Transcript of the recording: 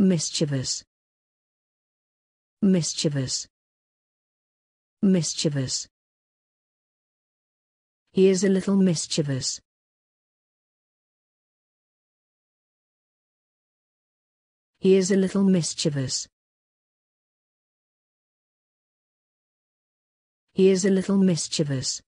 mischievous mischievous mischievous he is a little mischievous he is a little mischievous he is a little mischievous